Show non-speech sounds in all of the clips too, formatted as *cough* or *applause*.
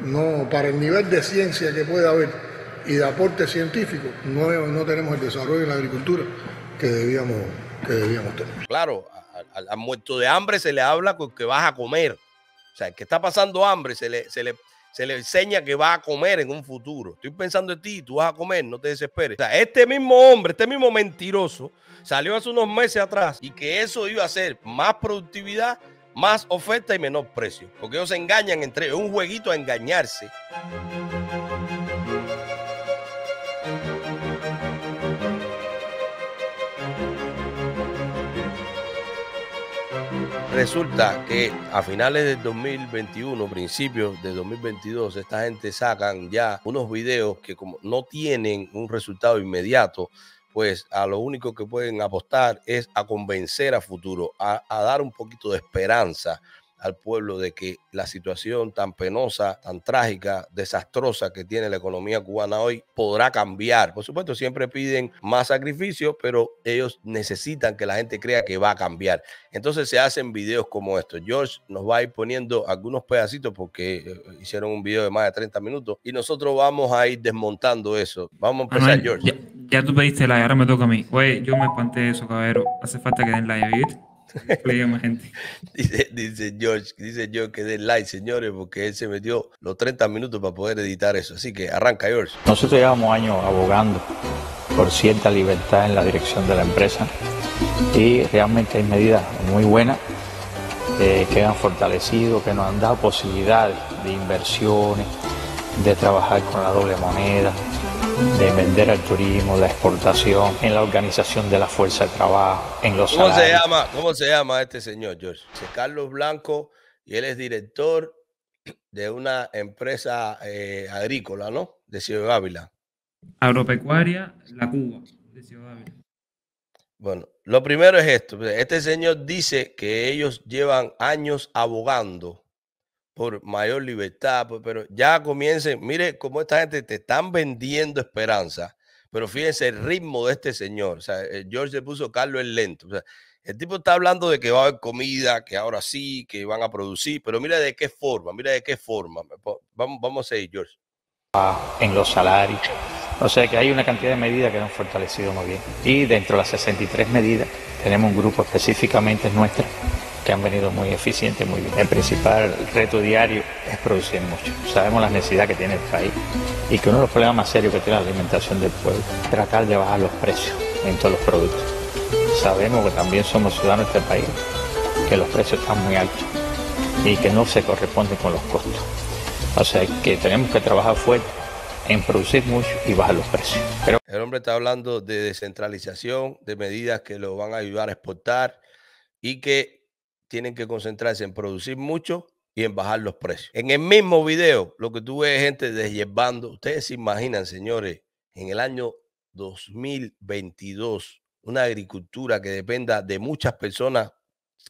no, para el nivel de ciencia que puede haber y de aporte científico, no, no tenemos el desarrollo en la agricultura que debíamos, tener. Claro, al, muerto de hambre se le habla que vas a comer. O sea, el que está pasando hambre se le, se le, se le enseña que va a comer en un futuro. Estoy pensando en ti, tú vas a comer, no te desesperes. O sea, este mismo hombre, este mismo mentiroso, salió hace unos meses atrás y que eso iba a ser más productividad más oferta y menor precio. Porque ellos se engañan entre un jueguito a engañarse. Resulta que a finales del 2021, principios de 2022, esta gente sacan ya unos videos que como no tienen un resultado inmediato, pues a lo único que pueden apostar es a convencer a futuro, a, dar un poquito de esperanza al pueblo de que la situación tan penosa, tan trágica, desastrosa que tiene la economía cubana hoy podrá cambiar. Por supuesto, siempre piden más sacrificios, pero ellos necesitan que la gente crea que va a cambiar. Entonces se hacen videos como estos. George nos va a ir poniendo algunos pedacitos porque eh, eh, hicieron un video de más de 30 minutos y nosotros vamos a ir desmontando eso. Vamos a empezar, George. Ya tú pediste like, ahora me toca a mí. Oye, yo me espanté eso, caballero. Hace falta que den like, ¿viste? gente. *laughs* dice, George, dice George que den like, señores, porque él se metió los 30 minutos para poder editar eso. Así que arranca, George. Nosotros llevamos años abogando por cierta libertad en la dirección de la empresa y realmente hay medidas muy buenas eh, que han fortalecido, que nos han dado posibilidades de inversiones, de trabajar con la doble moneda, de vender al turismo, la exportación, en la organización de la fuerza de trabajo, en los ¿Cómo Se llama, ¿Cómo se llama este señor, George? Carlos Blanco y él es director de una empresa eh, agrícola, ¿no? De Ciudad Ávila. Agropecuaria La Cuba, de Ciudad Ávila. Bueno, lo primero es esto. Este señor dice que ellos llevan años abogando por mayor libertad, pues, pero ya comiencen, mire cómo esta gente te están vendiendo esperanza, pero fíjense el ritmo de este señor, o sea, eh, George se puso Carlos el lento, el tipo está hablando de que va a haber comida, que ahora sí, que van a producir, pero mira de qué forma, mira de qué forma, vamos, a ir, George. En los salarios, o sea que hay una cantidad de medidas que nos han fortalecido muy bien, y dentro de las 63 medidas tenemos un grupo específicamente nuestro que han venido muy eficientes, muy bien. El principal reto diario es producir mucho. Sabemos las necesidades que tiene el país y que uno de los problemas más serios que tiene la alimentación del pueblo es tratar de bajar los precios en todos los productos. Sabemos que también somos ciudadanos de este país, que los precios están muy altos y que no se corresponden con los costos. O sea que tenemos que trabajar fuerte en producir mucho y bajar los precios. El hombre está hablando de descentralización, de medidas que lo van a ayudar a exportar y que tienen que concentrarse en producir mucho y en bajar los precios. En el mismo video, lo que tuve ves gente deshiervando. ustedes se imaginan, señores, en el año 2022, una agricultura que dependa de muchas personas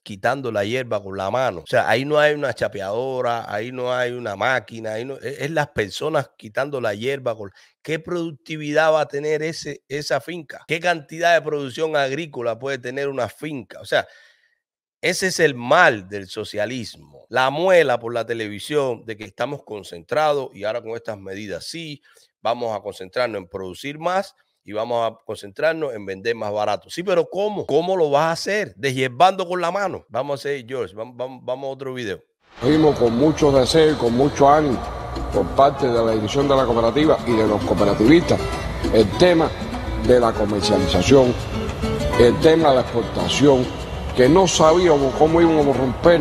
quitando la hierba con la mano. O sea, ahí no hay una chapeadora, ahí no hay una máquina, ahí no, es, es las personas quitando la hierba. Con, ¿Qué productividad va a tener ese, esa finca? ¿Qué cantidad de producción agrícola puede tener una finca? O sea, ese es el mal del socialismo. La muela por la televisión de que estamos concentrados y ahora con estas medidas sí, vamos a concentrarnos en producir más y vamos a concentrarnos en vender más barato. Sí, pero ¿cómo? ¿Cómo lo vas a hacer? Deshiervando con la mano. Vamos a hacer, George, vamos, a otro video. Fuimos con mucho deseo, y con mucho ánimo por parte de la dirección de la cooperativa y de los cooperativistas el tema de la comercialización, el tema de la exportación que no sabíamos cómo íbamos a romper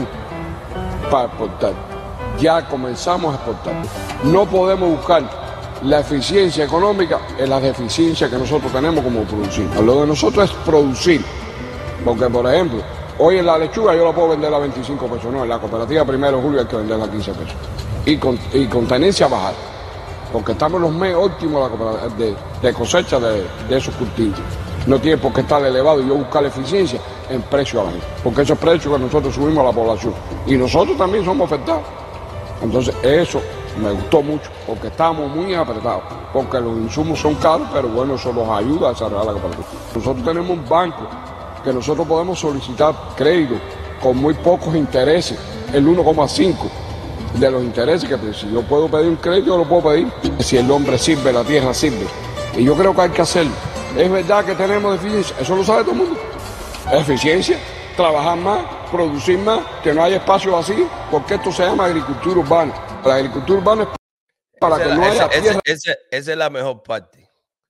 para exportar. Ya comenzamos a exportar. No podemos buscar la eficiencia económica en las deficiencias que nosotros tenemos como producir. Lo de nosotros es producir. Porque, por ejemplo, hoy en la lechuga yo la puedo vender a 25 pesos. No, en la cooperativa primero julio hay que venderla a 15 pesos. Y con, y con Porque estamos en los meses óptimos de, cosecha de, de esos cultivos. No tiene por qué estar elevado y yo buscar eficiencia en precio a la gente, porque esos precios que nosotros subimos a la población y nosotros también somos afectados. Entonces eso me gustó mucho porque estamos muy apretados, porque los insumos son caros, pero bueno, eso nos ayuda a desarrollar la capacidad. Nosotros tenemos un banco que nosotros podemos solicitar crédito con muy pocos intereses, el 1,5 de los intereses que si yo puedo pedir un crédito, yo lo puedo pedir. Si el hombre sirve, la tierra sirve. Y yo creo que hay que hacerlo. Es verdad que tenemos deficiencia, eso lo sabe todo el mundo. Eficiencia, trabajar más, producir más, que no haya espacio así, porque esto se llama agricultura urbana. La agricultura urbana es para que no haya esa, esa es la mejor parte.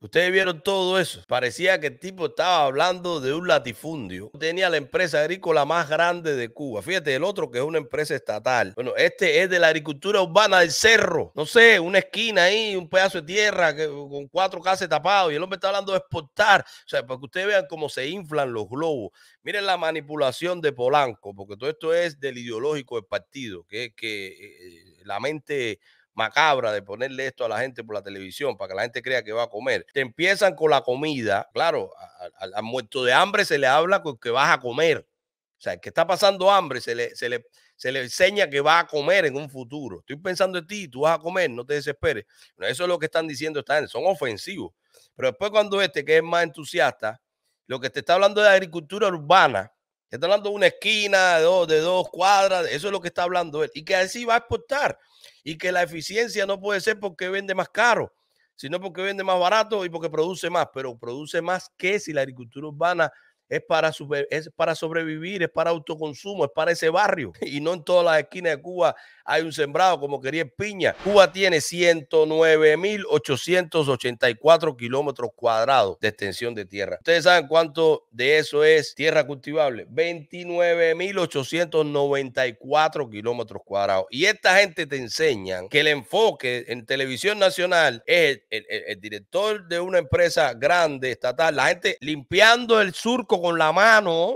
Ustedes vieron todo eso. Parecía que el tipo estaba hablando de un latifundio. Tenía la empresa agrícola más grande de Cuba. Fíjate, el otro que es una empresa estatal. Bueno, este es de la agricultura urbana del cerro. No sé, una esquina ahí, un pedazo de tierra con cuatro casas tapados. Y el hombre está hablando de exportar. O sea, para que ustedes vean cómo se inflan los globos. Miren la manipulación de Polanco, porque todo esto es del ideológico del partido, que es que eh, eh, la mente macabra de ponerle esto a la gente por la televisión para que la gente crea que va a comer. Te empiezan con la comida. Claro, al, muerto de hambre se le habla con que vas a comer. O sea, el que está pasando hambre se le, se le, se le enseña que va a comer en un futuro. Estoy pensando en ti, tú vas a comer, no te desesperes. eso es lo que están diciendo, están, son ofensivos. Pero después cuando este, que es más entusiasta, lo que te está hablando de agricultura urbana, te está hablando de una esquina, de dos, de dos cuadras, eso es lo que está hablando él. Y que así va a exportar y que la eficiencia no puede ser porque vende más caro, sino porque vende más barato y porque produce más, pero produce más que si la agricultura urbana es para, es para sobrevivir, es para autoconsumo, es para ese barrio. *laughs* Y no en todas las esquinas de Cuba hay un sembrado como quería Piña. Cuba tiene 109.884 kilómetros cuadrados de extensión de tierra. Ustedes saben cuánto de eso es tierra cultivable. 29.894 kilómetros cuadrados. Y esta gente te enseña que el enfoque en televisión nacional es el director de una empresa grande, estatal, la gente limpiando el surco con la mano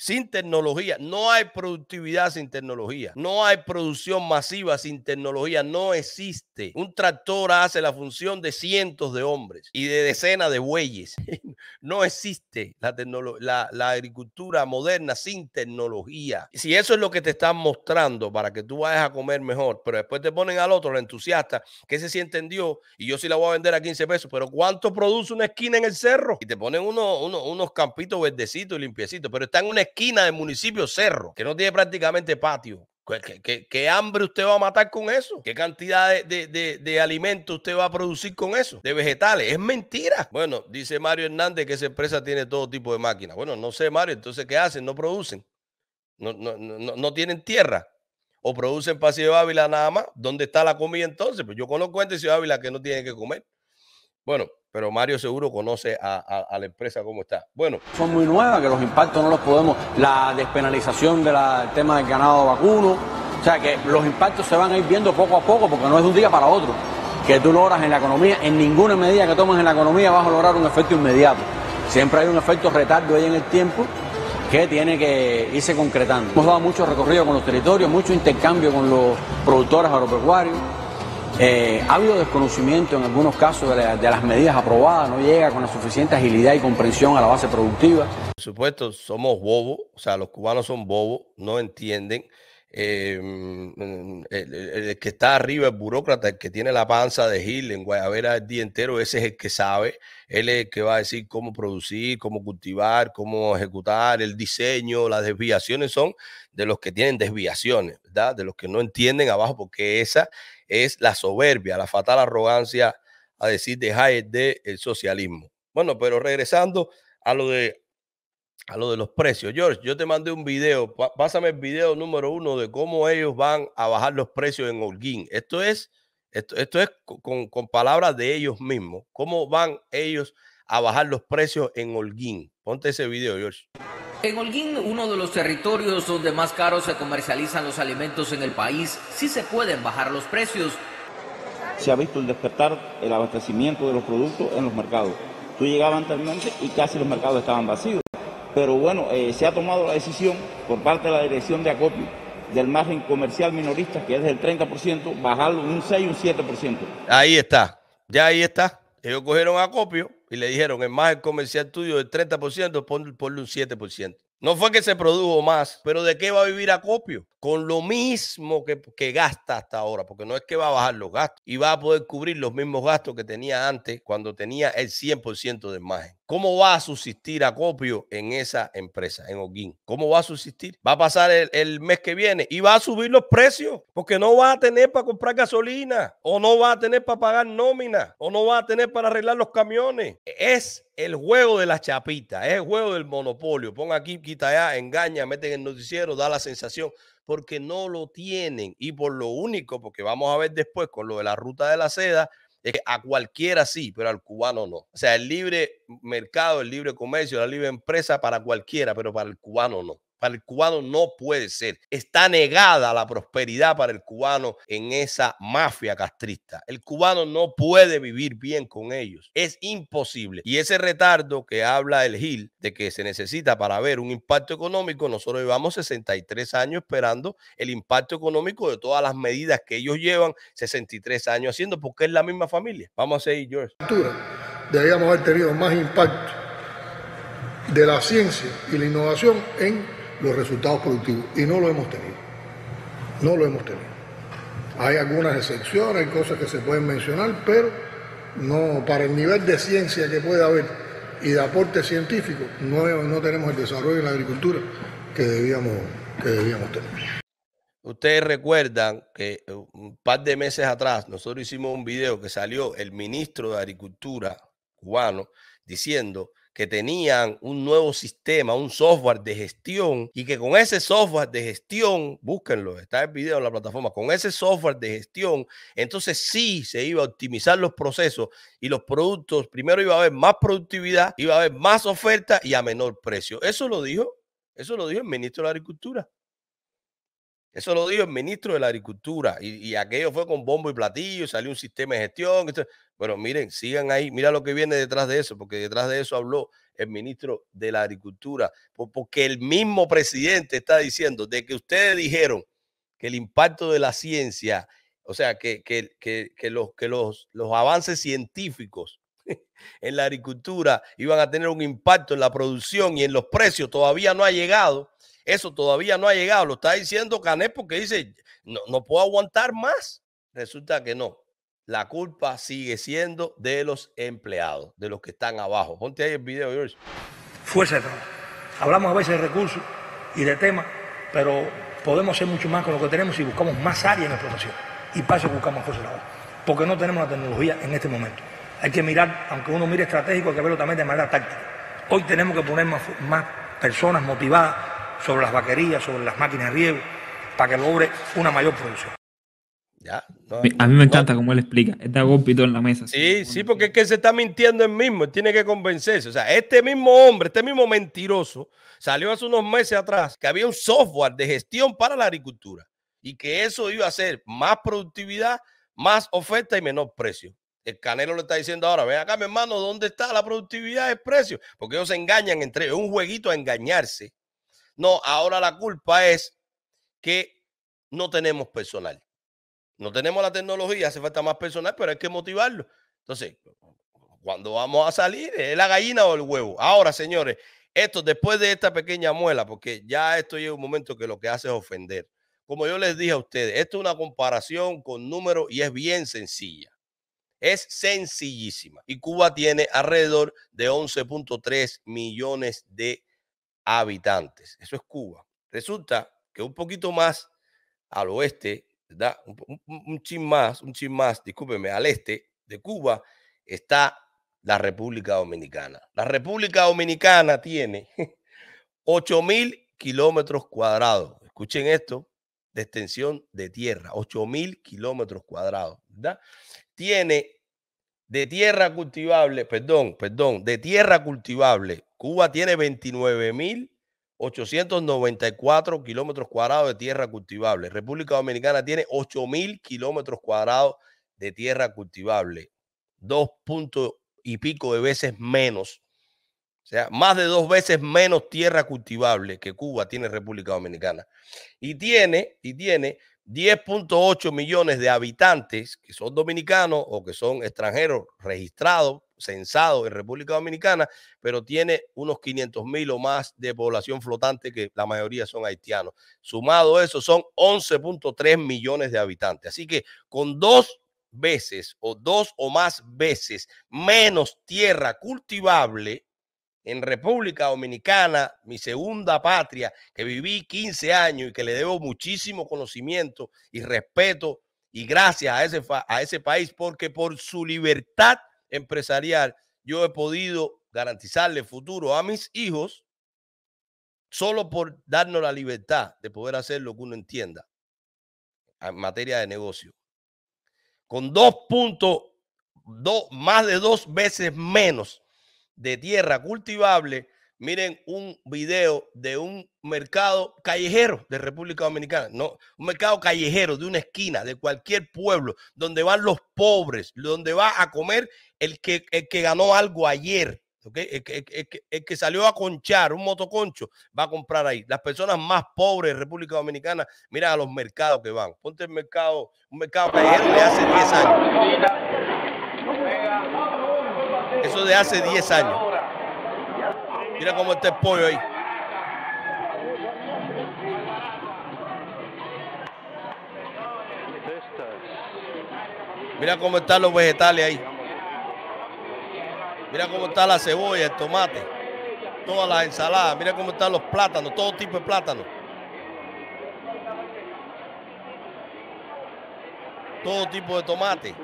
sin tecnología. No hay productividad sin tecnología. No hay producción masiva sin tecnología. No existe. Un tractor hace la función de cientos de hombres y de decenas de bueyes. *laughs* No existe la, la, agricultura moderna sin tecnología. Si eso es lo que te están mostrando para que tú vayas a comer mejor, pero después te ponen al otro, el entusiasta, que ese sí entendió y yo sí la voy a vender a 15 pesos, pero ¿cuánto produce una esquina en el cerro? Y te ponen uno, unos campitos verdecitos y limpiecitos, pero está en una esquina del municipio Cerro, que no tiene prácticamente patio. ¿Qué, qué, hambre usted va a matar con eso? ¿Qué cantidad de, de, alimentos usted va a producir con eso? De vegetales. Es mentira. Bueno, dice Mario Hernández que esa empresa tiene todo tipo de máquinas. Bueno, no sé, Mario. Entonces, ¿qué hacen? No producen. No, tienen tierra. O producen para de Ávila nada más. ¿Dónde está la comida entonces? Pues yo conozco gente de Ciudad Ávila que no tienen que comer. Bueno, pero Mario seguro conoce a, la empresa cómo está. Bueno. Son muy nuevas, que los impactos no los podemos, la despenalización del tema del ganado vacuno, o sea que los impactos se van a ir viendo poco a poco porque no es de un día para otro que tú logras en la economía, en ninguna medida que tomes en la economía vas a lograr un efecto inmediato. Siempre hay un efecto retardo ahí en el tiempo que tiene que irse concretando. Hemos dado mucho recorrido con los territorios, mucho intercambio con los productores agropecuarios. Eh, ha habido desconocimiento en algunos casos de, de, las medidas aprobadas, no llega con la suficiente agilidad y comprensión a la base productiva. Por supuesto, somos bobos, o sea, los cubanos son bobos, no entienden Em, el, que está arriba, el burócrata, el que tiene la panza de Gil en Guayabera el día entero, ese es el que sabe, él es el que va a decir cómo producir, cómo cultivar, cómo ejecutar, el diseño, las desviaciones son de los que tienen desviaciones, ¿verdad? De los que no entienden abajo, porque esa es la soberbia, la fatal arrogancia, a decir de Hayek, del socialismo. Bueno, pero regresando a lo de a lo de los precios. George, yo te mandé un video, pásame el video número uno de cómo ellos van a bajar los precios en Holguín. Esto es, esto, es con, palabras de ellos mismos. ¿Cómo van ellos a bajar los precios en Holguín? Ponte ese video, George. En Holguín, uno de los territorios donde más caros se comercializan los alimentos en el país, sí se pueden bajar los precios. Se ha visto el despertar el abastecimiento de los productos en los mercados. Tú llegabas anteriormente y casi los mercados estaban vacíos. Pero bueno, eh, se ha tomado la decisión por parte de la dirección de acopio del margen comercial minorista, que es del 30%, bajarlo un 6 un 7%. Ahí está, ya ahí está. Ellos cogieron acopio y le dijeron, el margen comercial tuyo del 30%, ponle un 7%. No fue que se produjo más, pero ¿de qué va a vivir acopio? Con lo mismo que, que, gasta hasta ahora, porque no es que va a bajar los gastos y va a poder cubrir los mismos gastos que tenía antes cuando tenía el 100% de margen. ¿Cómo va a subsistir Acopio en esa empresa, en Oguín? ¿Cómo va a subsistir? Va a pasar el, mes que viene y va a subir los precios porque no va a tener para comprar gasolina o no va a tener para pagar nómina o no va a tener para arreglar los camiones. Es el juego de la chapita, es el juego del monopolio. Pon aquí, quita allá, engaña, meten el noticiero, da la sensación porque no lo tienen y por lo único, porque vamos a ver después con lo de la ruta de la seda, que a cualquiera sí, pero al cubano no. O sea, el libre mercado, el libre comercio, la libre empresa para cualquiera, pero para el cubano no para el cubano no puede ser. Está negada la prosperidad para el cubano en esa mafia castrista. El cubano no puede vivir bien con ellos. Es imposible. Y ese retardo que habla el Gil de que se necesita para ver un impacto económico, nosotros llevamos 63 años esperando el impacto económico de todas las medidas que ellos llevan 63 años haciendo porque es la misma familia. Vamos a seguir, George. Deberíamos haber tenido más impacto de la ciencia y la innovación en los resultados productivos y no lo hemos tenido. No lo hemos tenido. Hay algunas excepciones, hay cosas que se pueden mencionar, pero no para el nivel de ciencia que puede haber y de aporte científico, no, no tenemos el desarrollo en la agricultura que debíamos, que debíamos tener. Ustedes recuerdan que eh, un par de meses atrás nosotros hicimos un video que salió el ministro de Agricultura cubano diciendo que tenían un nuevo sistema, un software de gestión y que con ese software de gestión, búsquenlo, está el video en la plataforma, con ese software de gestión, entonces sí se iba a optimizar los procesos y los productos, primero iba a haber más productividad, iba a haber más oferta y a menor precio. Eso lo dijo, eso lo dijo el ministro de la Agricultura. Eso lo dijo el ministro de la Agricultura y, aquello fue con bombo y platillo, salió un sistema de gestión. Bueno, miren, sigan ahí, mira lo que viene detrás de eso, porque detrás de eso habló el ministro de la Agricultura, porque el mismo presidente está diciendo de que ustedes dijeron que el impacto de la ciencia, o sea, que, que los, que los, los avances científicos *laughs* en la agricultura iban a tener un impacto en la producción y en los precios, todavía no ha llegado. Eso todavía no ha llegado, lo está diciendo Canet porque dice, no, no puedo aguantar más. Resulta que no, la culpa sigue siendo de los empleados, de los que están abajo. Ponte ahí el video, George. Fuerza de trabajo. Hablamos a veces de recursos y de temas, pero podemos hacer mucho más con lo que tenemos si buscamos más área en la explotación. Y para eso buscamos fuerza de trabajo, porque no tenemos la tecnología en este momento. Hay que mirar, aunque uno mire estratégico, hay que verlo también de manera táctica. Hoy tenemos que poner más, más personas motivadas sobre las vaquerías, sobre las máquinas de riego, para que logre una mayor producción a mí me encanta cómo como él explica. Está golpito en la mesa. Sí, sí, porque es que se está mintiendo él mismo. tiene que convencerse. O sea, este mismo hombre, este mismo mentiroso, salió hace unos meses atrás que había un software de gestión para la agricultura y que eso iba a ser más productividad, más oferta y menor precio. El Canelo le está diciendo ahora, ven acá, mi hermano, ¿dónde está la productividad y el precio? Porque ellos se engañan entre Es un jueguito a engañarse. No, ahora la culpa es que no tenemos personal no tenemos la tecnología, hace falta más personal, pero hay que motivarlo. Entonces, cuando vamos a salir, es la gallina o el huevo. Ahora, señores, esto después de esta pequeña muela, porque ya esto llega un momento que lo que hace es ofender. Como yo les dije a ustedes, esto es una comparación con números y es bien sencilla. Es sencillísima. Y Cuba tiene alrededor de 11.3 millones de habitantes. Eso es Cuba. Resulta que un poquito más al oeste ¿verdad? Un, un, chin más, un chin más, discúlpeme, al este de Cuba está la República Dominicana. La República Dominicana tiene 8.000 *laughs* kilómetros cuadrados. Escuchen esto, de extensión de tierra, 8.000 kilómetros cuadrados, ¿verdad? Tiene de tierra cultivable, perdón, perdón, de tierra cultivable, Cuba tiene 29.000 894 kilómetros cuadrados de tierra cultivable. República Dominicana tiene 8.000 kilómetros cuadrados de tierra cultivable. Dos puntos y pico de veces menos. O sea, más de dos veces menos tierra cultivable que Cuba tiene República Dominicana. Y tiene, y tiene 10.8 millones de habitantes que son dominicanos o que son extranjeros registrados censado en República Dominicana, pero tiene unos 500 mil o más de población flotante, que la mayoría son haitianos. Sumado eso, son 11.3 millones de habitantes. Así que con dos veces o dos o más veces menos tierra cultivable en República Dominicana, mi segunda patria, que viví 15 años y que le debo muchísimo conocimiento y respeto y gracias a ese, a ese país porque por su libertad empresarial, yo he podido garantizarle futuro a mis hijos solo por darnos la libertad de poder hacer lo que uno entienda en materia de negocio. Con dos puntos, más de dos veces menos de tierra cultivable, miren un video de un mercado callejero de República Dominicana, no, un mercado callejero de una esquina, de cualquier pueblo, donde van los pobres, donde va a comer el que, el que ganó algo ayer, el, que, el, que, salió a conchar, un motoconcho, va a comprar ahí. Las personas más pobres de República Dominicana, mira a los mercados que van. Ponte el mercado, un mercado callejero de hace 10 años. Eso de hace 10 años. Mira cómo está el pollo ahí. Mira cómo están los vegetales ahí. Mira cómo está la cebolla, el tomate, todas las ensaladas. Mira cómo están los plátanos, todo tipo de plátanos. Todo tipo de tomate.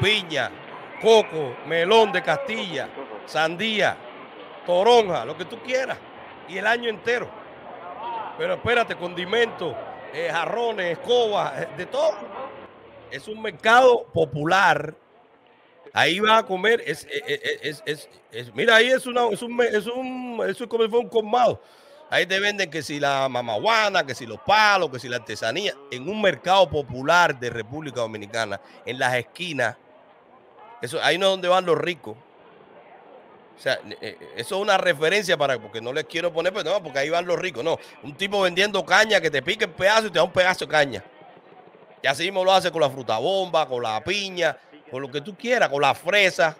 Piña, coco, melón de Castilla, sandía toronja, lo que tú quieras, y el año entero. Pero espérate, condimentos, eh, jarrones, escobas, eh, de todo. Es un mercado popular. Ahí va a comer. Eh, es, mira, ahí es, una, es, un, es, un, es Ahí te venden que si la mamaguana, que si los palos, que si la artesanía. En un mercado popular de República Dominicana, en las esquinas. Eso, ahí no es donde van los ricos. O sea, eh, eh, eso es una referencia para, porque no les quiero poner, pero pues, no, porque ahí van los ricos. No, un tipo vendiendo caña que te pique el pedazo y te da un pedazo de caña. Y así mismo lo hace con la fruta bomba, con la piña, con lo que tú quieras, con la fresa.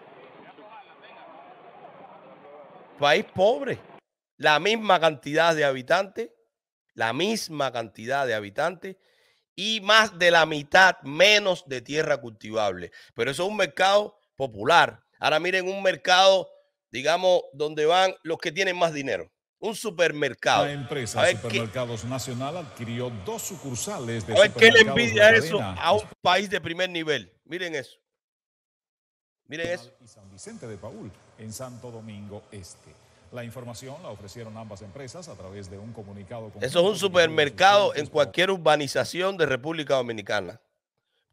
País pobre. La misma cantidad de habitantes, la misma cantidad de habitantes y más de la mitad menos de tierra cultivable. Pero eso es un mercado popular. Ahora miren un mercado digamos, donde van los que tienen más dinero. Un supermercado. Una empresa Supermercados Nacional adquirió dos sucursales de supermercado ¿qué le envidia eso a un país de primer nivel? Miren eso. Miren eso. Y San Vicente de Paul, en Santo Domingo Este. La información la ofrecieron ambas empresas a través de un comunicado. Eso es un supermercado en cualquier urbanización de República Dominicana,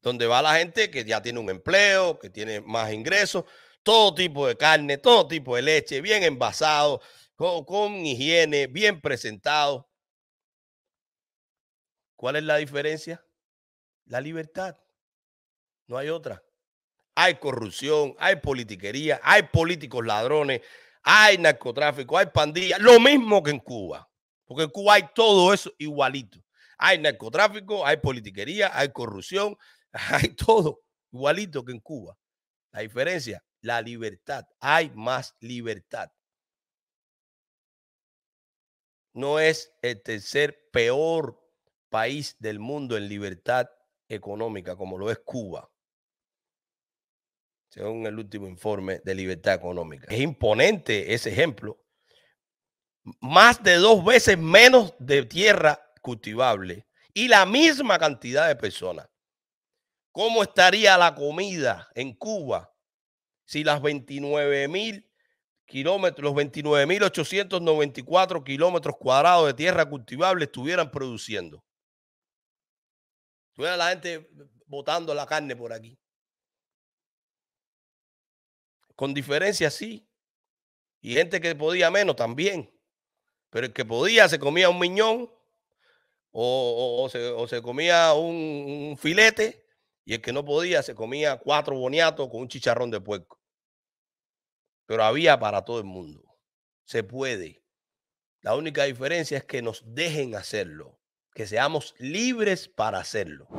donde va la gente que ya tiene un empleo, que tiene más ingresos, todo tipo de carne, todo tipo de leche, bien envasado, con, higiene, bien presentado. ¿Cuál es la diferencia? La libertad. No hay otra. Hay corrupción, hay politiquería, hay políticos ladrones, hay narcotráfico, hay pandillas. Lo mismo que en Cuba. Porque en Cuba hay todo eso igualito. Hay narcotráfico, hay politiquería, hay corrupción, *laughs* hay todo igualito que en Cuba. La diferencia, la libertad. Hay más libertad. No es el tercer peor país del mundo en libertad económica como lo es Cuba, según el último informe de libertad económica. Es imponente ese ejemplo. Más de dos veces menos de tierra cultivable y la misma cantidad de personas. ¿Cómo estaría la comida en Cuba si las 29 kilómetros, los 29.894 kilómetros cuadrados de tierra cultivable estuvieran produciendo? Estuviera la gente botando la carne por aquí. Con diferencia, sí. Y gente que podía menos también. Pero el que podía se comía un miñón o, se, comía un filete y el que no podía se comía cuatro boniatos con un chicharrón de puerco. Pero había para todo el mundo. Se puede. La única diferencia es que nos dejen hacerlo, que seamos libres para hacerlo.